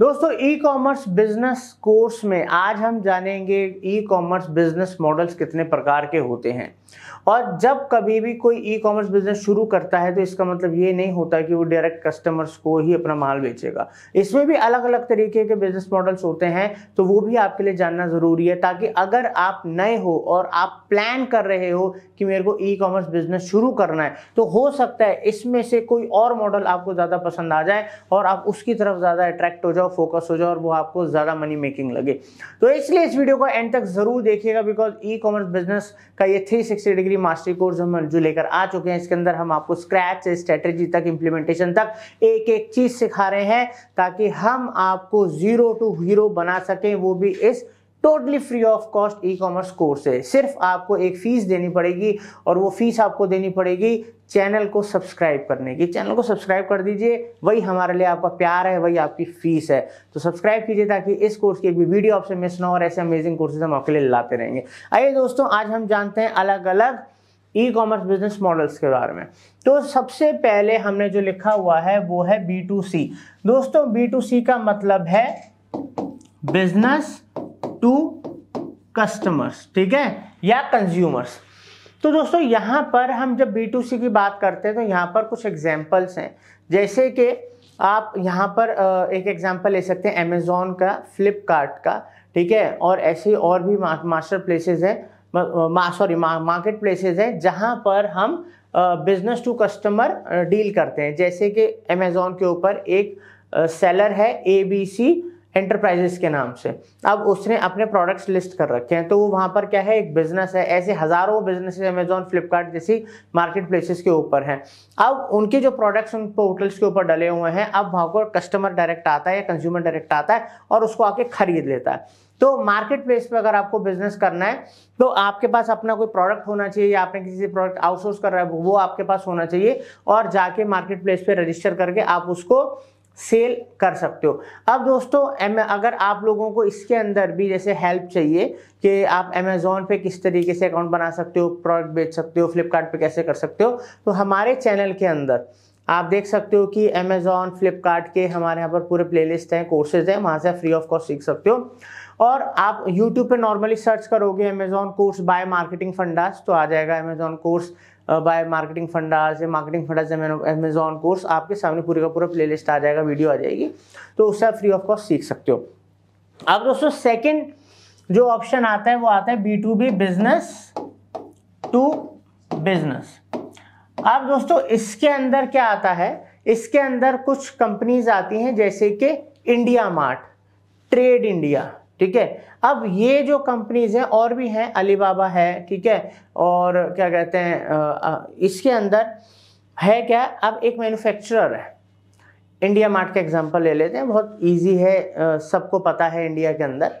दोस्तों e commerce business course में आज हम जानेंगे ई कॉमर्स बिजनेस मॉडल्स कितने प्रकार के होते हैं और जब कभी भी कोई ई कॉमर्स बिजनेस शुरू करता है तो इसका मतलब ये नहीं होता कि वो डायरेक्ट कस्टमर्स को ही अपना माल बेचेगा इसमें भी अलग अलग तरीके के बिजनेस मॉडल्स होते हैं तो वो भी आपके लिए जानना ज़रूरी है ताकि अगर आप नए हो और आप प्लान कर रहे हो कि मेरे को ई कॉमर्स बिजनेस शुरू करना है तो हो सकता है इसमें से कोई और मॉडल आपको ज़्यादा पसंद आ जाए और आप उसकी तरफ ज़्यादा अट्रैक्ट हो जाओ फोकस हो जाओ और वो आपको ज़्यादा मनी मेकिंग लगे तो इसलिए इस वीडियो को एंड तक ज़रूर देखिएगा बिकॉज ई कॉमर्स बिजनेस का ये थ्री डिग्री मास्टरी कोर्स हम जो लेकर आ चुके हैं इसके अंदर हम आपको स्क्रैच से स्ट्रेटेजी तक इम्प्लीमेंटेशन तक एक एक चीज़ सिखा रहे हैं ताकि हम आपको ज़ीरो टू हीरो बना सकें वो भी इस totally free of cost e commerce course है सिर्फ आपको एक फ़ीस देनी पड़ेगी और वो फ़ीस आपको देनी पड़ेगी चैनल को सब्सक्राइब करने की चैनल को सब्सक्राइब कर दीजिए वही हमारे लिए आपका प्यार है वही आपकी फ़ीस है तो सब्सक्राइब कीजिए ताकि इस कोर्स की भी वीडियो आपसे मिस ना हो और ऐसे अमेजिंग कोर्सेज हम आपके लिए लाते रहेंगे आइए दोस्तों आज हम जानते हैं अलग अलग ई कॉमर्स बिजनेस मॉडल्स के बारे में तो सबसे पहले हमने जो लिखा हुआ है वो है बी टू सी दोस्तों बी टू सी का मतलब है बिजनेस टू कस्टमर्स ठीक है या कंज्यूमर्स तो दोस्तों यहाँ पर हम जब बी टू सी की बात करते हैं तो यहाँ पर कुछ एग्जाम्पल्स हैं जैसे कि आप यहाँ पर एक एग्जाम्पल ले सकते हैं अमेज़ोन का फ्लिपकार्ट का ठीक है और ऐसे और भी मास्टर प्लेसेज हैं मा, सॉरी मा, मार्केट प्लेसेज हैं जहाँ पर हम बिजनेस टू कस्टमर डील करते हैं जैसे कि अमेज़ोन के ऊपर एक सेलर है ए बी सी एंटरप्राइजेस के नाम से अब उसने अपने प्रोडक्ट्स लिस्ट कर रखे हैं तो वो वहाँ पर क्या है एक बिजनेस है ऐसे हज़ारों बिजनेस अमेजोन फ्लिपकार्ट जैसी मार्केट प्लेसेस के ऊपर हैं अब उनके जो प्रोडक्ट्स उन पोर्टल्स के ऊपर डले हुए हैं अब वहाँ पर कस्टमर डायरेक्ट आता है या कंज्यूमर डायरेक्ट आता है और उसको आके खरीद लेता है तो मार्केट प्लेस पर अगर आपको बिजनेस करना है तो आपके पास अपना कोई प्रोडक्ट होना चाहिए या आपने किसी से प्रोडक्ट आउटसोर्स कर रहा है वो आपके पास होना चाहिए और जाके मार्केट प्लेस पर रजिस्टर करके आप उसको सेल कर सकते हो अब दोस्तों अगर आप लोगों को इसके अंदर भी जैसे हेल्प चाहिए कि आप अमेज़ोन पे किस तरीके से अकाउंट बना सकते हो प्रोडक्ट बेच सकते हो फ्लिपकार्ट कैसे कर सकते हो तो हमारे चैनल के अंदर आप देख सकते हो कि अमेज़ॉन फ्लिपकार्ट के हमारे यहाँ पर पूरे प्लेलिस्ट हैं कोर्सेज हैं वहाँ से फ्री ऑफ कॉस्ट सीख सकते हो और आप YouTube पे नॉर्मली सर्च करोगे Amazon course by marketing fundas तो आ जाएगा अमेज़ॉन कोर्स बाय मार्केटिंग फंडा से मार्केटिंग फंडा से अमेजोन कोर्स आपके सामने पूरे का पूरा प्ले आ जाएगा वीडियो आ जाएगी तो उससे आप फ्री ऑफ कॉस्ट सीख सकते हो अब दोस्तों सेकेंड जो ऑप्शन आता है वो आता है B to B business to business अब दोस्तों इसके अंदर क्या आता है इसके अंदर कुछ कंपनीज आती हैं जैसे कि इंडिया मार्ट ट्रेड इंडिया ठीक है अब ये जो कंपनीज हैं और भी हैं अलीबाबा है ठीक है और क्या कहते हैं इसके अंदर है क्या अब एक मैन्युफैक्चरर है इंडिया मार्ट का एग्जांपल ले लेते हैं बहुत इजी है सबको पता है इंडिया के अंदर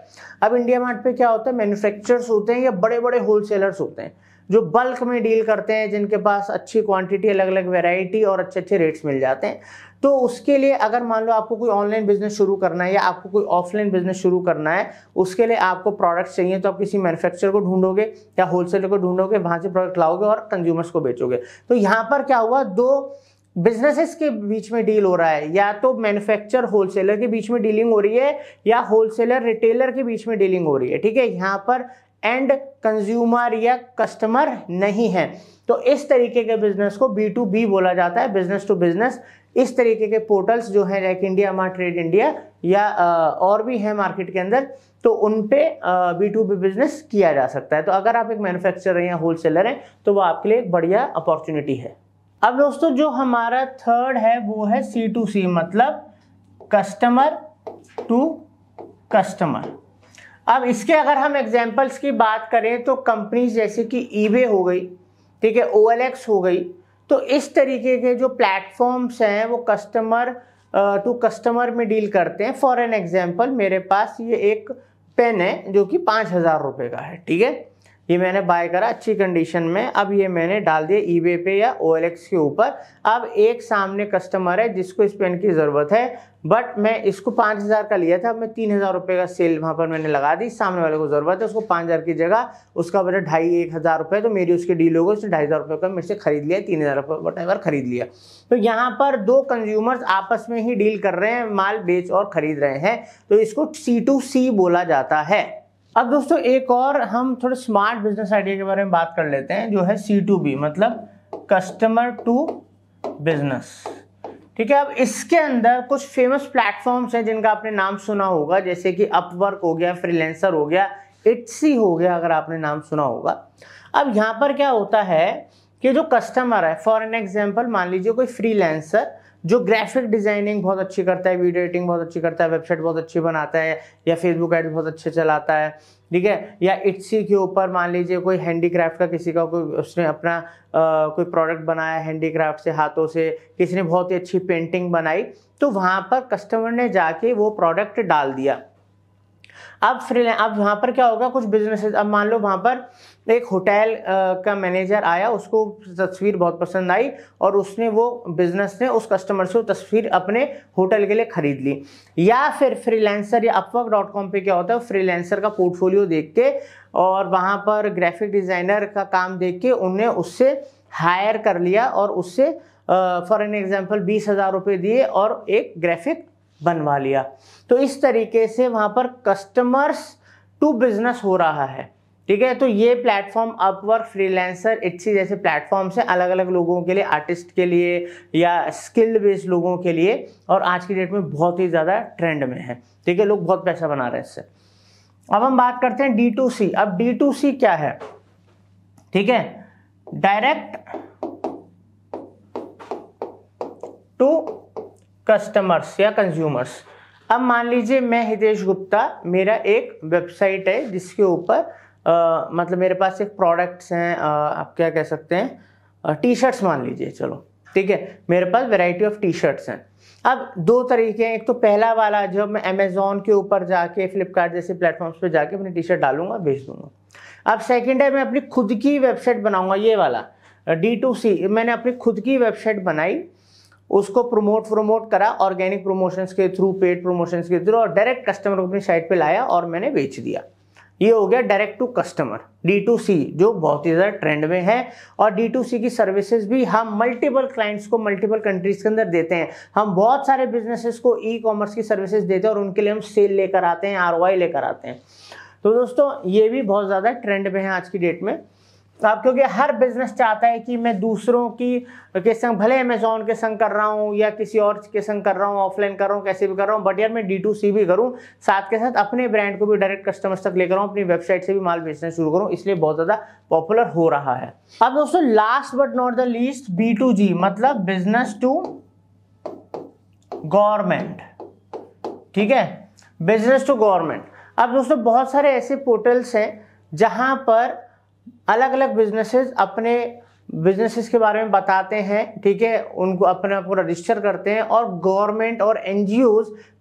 अब इंडिया मार्ट पे क्या होता है मैन्युफैक्चरर्स होते हैं या बड़े बड़े होलसेलर्स होते हैं जो बल्क में डील करते हैं जिनके पास अच्छी क्वांटिटी अलग अलग वेराइटी और अच्छे अच्छे रेट्स मिल जाते हैं तो उसके लिए अगर मान लो आपको कोई ऑनलाइन बिजनेस शुरू करना है या आपको कोई ऑफलाइन बिजनेस शुरू करना है उसके लिए आपको प्रोडक्ट्स चाहिए तो आप किसी मैन्युफैक्चरर को ढूंढोगे या होलसेलर को ढूंढोगे वहाँ से प्रोडक्ट लाओगे और कंज्यूमर्स को बेचोगे तो यहाँ पर क्या हुआ दो बिजनेसेस के बीच में डील हो रहा है या तो मैन्युफैक्चर होलसेलर के बीच में डीलिंग हो रही है या होलसेलर रिटेलर के बीच में डीलिंग हो रही है ठीक है यहाँ पर एंड कंज्यूमर या कस्टमर नहीं है तो इस तरीके के बिजनेस को बी टू बी बोला जाता है बिजनेस टू बिजनेस इस तरीके के पोर्टल्स जो हैं like India mart trade India या और भी हैं मार्केट के अंदर तो उन पे बी टू बी बिजनेस किया जा सकता है तो अगर आप एक मैन्युफैक्चरर या होलसेलर हैं तो वो आपके लिए एक बढ़िया अपॉर्चुनिटी है अब दोस्तों जो हमारा थर्ड है वो है सी टू सी मतलब कस्टमर टू कस्टमर अब इसके अगर हम एग्जाम्पल्स की बात करें तो कंपनीज जैसे कि ईबे हो गई ठीक है ओ हो गई तो इस तरीके के जो प्लेटफॉर्म्स हैं वो कस्टमर टू कस्टमर में डील करते हैं फॉर एन एग्जाम्पल मेरे पास ये एक पेन है जो कि पाँच हज़ार रुपये का है ठीक है ये मैंने बाय करा अच्छी कंडीशन में अब ये मैंने डाल दिया ईबे पे या ओ के ऊपर अब एक सामने कस्टमर है जिसको इस पेन की ज़रूरत है बट मैं इसको पाँच हज़ार का लिया था अब मैं तीन हज़ार रुपये का सेल वहाँ पर मैंने लगा दी सामने वाले को ज़रूरत है उसको पाँच हज़ार की जगह उसका बजट ढाई एक हज़ार रुपये तो मेरी उसकी डील हो गई उसने ढाई हज़ार रुपये का मेरे से खरीद लिया तीन हज़ार रुपये वट एवर खरीद लिया तो यहाँ पर दो कंज्यूमर्स आपस में ही डील कर रहे हैं माल बेच और ख़रीद रहे हैं तो इसको सी टू सी बोला जाता है अब दोस्तों एक और हम थोड़े स्मार्ट बिजनेस आइडिया के बारे में बात कर लेते हैं जो है सी टू बी मतलब कस्टमर टू बिजनेस ठीक है अब इसके अंदर कुछ फेमस प्लेटफॉर्म्स हैं जिनका आपने नाम सुना होगा जैसे कि अपवर्क हो गया फ्रीलेंसर हो गया इट्सी हो गया अगर आपने नाम सुना होगा अब यहाँ पर क्या होता है कि जो कस्टमर है फॉर एन एग्जाम्पल मान लीजिए कोई फ्रीलेंसर जो ग्राफिक डिजाइनिंग बहुत अच्छी करता है वीडियो एडिटिंग बहुत अच्छी करता है वेबसाइट बहुत अच्छी बनाता है या फेसबुक एड्स बहुत अच्छे चलाता है ठीक है या इट्सी के ऊपर मान लीजिए कोई हैंडीक्राफ्ट का किसी का कोई उसने अपना आ, कोई प्रोडक्ट बनाया हैंडीक्राफ्ट से हाथों से किसी ने बहुत ही अच्छी पेंटिंग बनाई तो वहाँ पर कस्टमर ने जाके वो प्रोडक्ट डाल दिया अब फ्री अब वहाँ पर क्या होगा कुछ बिजनेसेस अब मान लो वहाँ पर एक होटल का मैनेजर आया उसको तस्वीर बहुत पसंद आई और उसने वो बिजनेस ने उस कस्टमर से वो तस्वीर अपने होटल के लिए खरीद ली या फिर फ्रीलैंसर या अपवर्क डॉट कॉम पर क्या होता है फ्रीलैंसर का पोर्टफोलियो देख के और वहाँ पर ग्राफिक डिज़ाइनर का काम देख के उनने उससे हायर कर लिया और उससे फॉर एन एग्जाम्पल बीस हज़ार रुपये दिए और एक ग्राफिक बनवा लिया तो इस तरीके से वहाँ पर कस्टमर्स टू बिजनेस हो रहा है ठीक है तो ये प्लेटफॉर्म अपवर्क फ्रीलांसर इच्छी जैसे प्लेटफॉर्म हैं अलग अलग लोगों के लिए आर्टिस्ट के लिए या स्किल्ड बेस्ड लोगों के लिए और आज की डेट में बहुत ही ज़्यादा ट्रेंड में है ठीक है लोग बहुत पैसा बना रहे हैं इससे अब हम बात करते हैं डी टू सी अब डी टू सी क्या है ठीक है डायरेक्ट टू कस्टमर्स या कंज्यूमर्स अब मान लीजिए मैं हितेश गुप्ता मेरा एक वेबसाइट है जिसके ऊपर मतलब मेरे पास एक प्रोडक्ट्स हैं आप क्या कह सकते हैं टी शर्ट्स मान लीजिए चलो ठीक है मेरे पास वैरायटी ऑफ टी शर्ट्स हैं अब दो तरीके हैं एक तो पहला वाला जब मैं अमेजोन के ऊपर जाके फ्लिपकार्ट जैसे प्लेटफॉर्म्स पे जाके अपनी टी शर्ट डालूंगा भेज दूंगा अब सेकंड है मैं अपनी खुद की वेबसाइट बनाऊंगा ये वाला डी टू सी मैंने अपनी खुद की वेबसाइट बनाई उसको प्रमोट प्रमोट करा ऑर्गेनिक प्रमोशंस के थ्रू पेड प्रमोशंस के थ्रू और डायरेक्ट कस्टमर को अपनी साइट पे लाया और मैंने बेच दिया ये हो गया direct to customer D to C जो बहुत ही ज़्यादा ट्रेंड में है और डी टू सी की सर्विसेज भी हम मल्टीपल क्लाइंट्स को मल्टीपल कंट्रीज के अंदर देते हैं हम बहुत सारे बिजनेसेस को ई कॉमर्स की सर्विसेज देते हैं और उनके लिए हम सेल लेकर आते हैं आर लेकर आते हैं तो दोस्तों ये भी बहुत ज़्यादा ट्रेंड में है आज की डेट में तो आप क्योंकि हर बिजनेस चाहता है कि मैं दूसरों की के संग भले अमेजोन के संग कर रहा हूँ या किसी और के संग कर रहा हूँ ऑफलाइन कर रहा हूँ कैसे भी कर रहा हूँ बट यार मैं डी टू सी भी करूँ साथ के साथ अपने ब्रांड को भी डायरेक्ट कस्टमर्स तक लेकर आऊँ अपनी वेबसाइट से भी माल बेचना शुरू करूँ इसलिए बहुत ज़्यादा पॉपुलर हो रहा है अब दोस्तों last but not the least B to G मतलब बिजनेस टू गवर्नमेंट ठीक है बिजनेस टू गवर्नमेंट अब दोस्तों बहुत सारे ऐसे पोर्टल्स हैं जहाँ पर अलग अलग बिजनेसेस अपने बिजनेसेस के बारे में बताते हैं ठीक है उनको अपना पूरा रजिस्टर करते हैं और गवर्नमेंट और एन जी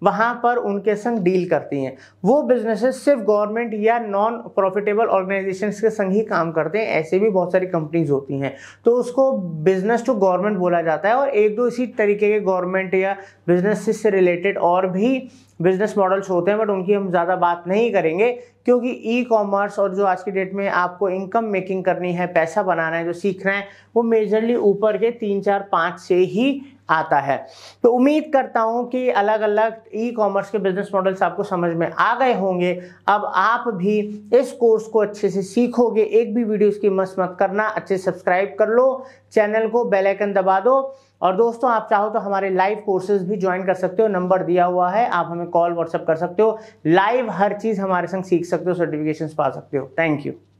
वहाँ पर उनके संग डील करती हैं वो बिजनेसेस सिर्फ गवर्नमेंट या नॉन प्रॉफिटेबल ऑर्गेनाइजेशन के संग ही काम करते हैं ऐसे भी बहुत सारी कंपनीज होती हैं तो उसको बिजनेस टू गवर्नमेंट बोला जाता है और एक दो इसी तरीके के गवर्नमेंट या बिजनेस से रिलेटेड और भी बिजनेस मॉडल्स होते हैं बट उनकी हम ज़्यादा बात नहीं करेंगे क्योंकि ई कॉमर्स और जो आज की डेट में आपको इनकम मेकिंग करनी है पैसा बनाना है जो सीखना है वो मेजरली ऊपर के तीन चार पाँच से ही आता है तो उम्मीद करता हूं कि अलग अलग ई कॉमर्स के बिजनेस मॉडल्स आपको समझ में आ गए होंगे अब आप भी इस कोर्स को अच्छे से सीखोगे एक भी वीडियो इसकी मस्त मत करना अच्छे से सब्सक्राइब कर लो चैनल को बेल आइकन दबा दो और दोस्तों आप चाहो तो हमारे लाइव कोर्सेज भी ज्वाइन कर सकते हो नंबर दिया हुआ है आप हमें कॉल व्हाट्सअप कर सकते हो लाइव हर चीज़ हमारे संग सीख सकते हो सर्टिफिकेशन पा सकते हो थैंक यू